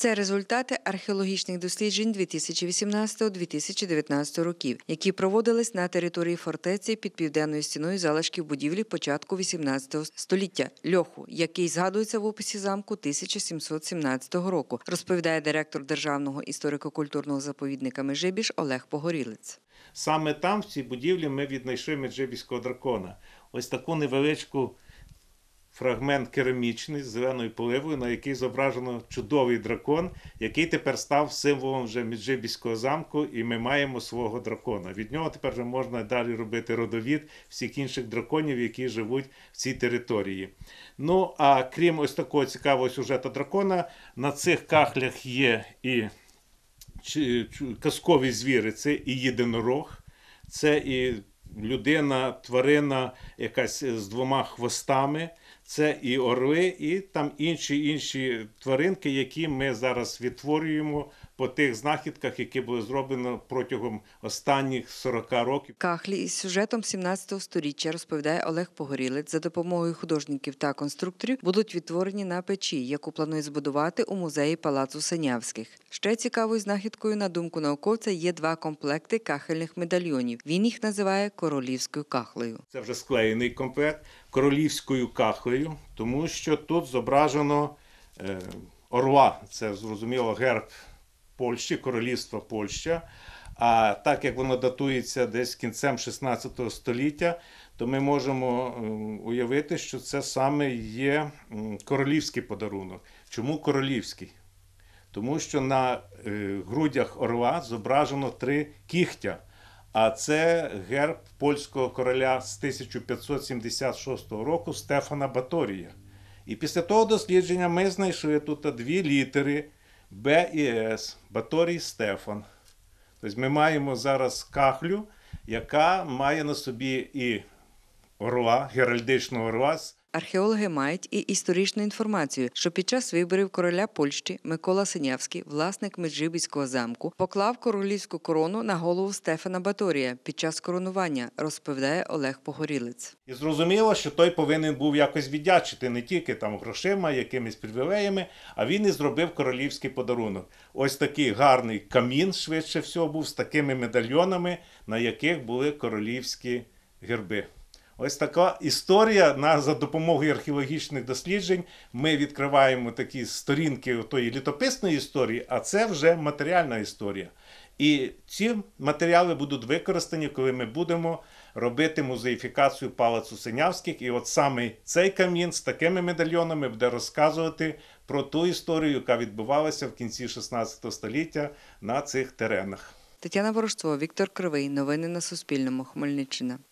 Це результати археологічних досліджень 2018-2019 років, які проводились на території фортеці під південною стіною залишків будівлі початку 18 століття льоху, який згадується в описі замку 1717 року, розповідає директор державного історико-культурного заповідника Межибіж Олег Погорілець. Саме там в цій будівлі ми віднайшли Меджибіського дракона. Ось таку невеличку фрагмент керамічний з зеленою поливою, на який зображено чудовий дракон, який тепер став символом вже Міджибіського замку, і ми маємо свого дракона. Від нього тепер вже можна далі робити родовід всіх інших драконів, які живуть в цій території. Ну а крім ось такого цікавого сюжету дракона, на цих кахлях є і казкові звіри, це і єдинорог. Це і людина, тварина якась е, з двома хвостами. Це і орви, і там інші інші тваринки, які ми зараз відтворюємо по тих знахідках, які були зроблені протягом останніх 40 років. Кахлі із сюжетом 17 го століття розповідає Олег Погорілець за допомогою художників та конструкторів будуть відтворені на печі, яку планує збудувати у музеї палацу Синявських. Ще цікавою знахідкою на думку науковця є два комплекти кахельних медальйонів. Він їх називає королівською кахлею. Це вже склеєний комплект королівською кахлею, тому що тут зображено е, орла. Це зрозуміло герб Польщі, королівства Польща. А так як воно датується десь кінцем 16 століття, то ми можемо уявити, що це саме є королівський подарунок. Чому королівський? Тому що на е, грудях орла зображено три кіхтя. А це герб польського короля з 1576 року Стефана Баторія. І після того дослідження ми знайшли тут дві літери Б і С Баторій Стефан. Тобто ми маємо зараз кахлю, яка має на собі і орла, геральдичного орла. Археологи мають і історичну інформацію, що під час виборів короля Польщі Микола Синявський, власник Меджибіського замку, поклав королівську корону на голову Стефана Баторія під час коронування, розповідає Олег Погорілець. І зрозуміло, що той повинен був якось віддячити не тільки там грошима, якимись привілеями, а він і зробив королівський подарунок. Ось такий гарний камін, швидше всього, був з такими медальйонами, на яких були королівські герби. Ось така історія. На за допомогою археологічних досліджень ми відкриваємо такі сторінки тої літописної історії, а це вже матеріальна історія. І ці матеріали будуть використані, коли ми будемо робити музеїфікацію палацу Синявських. І от саме цей камін з такими медальйонами буде розказувати про ту історію, яка відбувалася в кінці 16 століття на цих теренах. Тетяна Ворожцова, Віктор Кривий. Новини на Суспільному. Хмельниччина.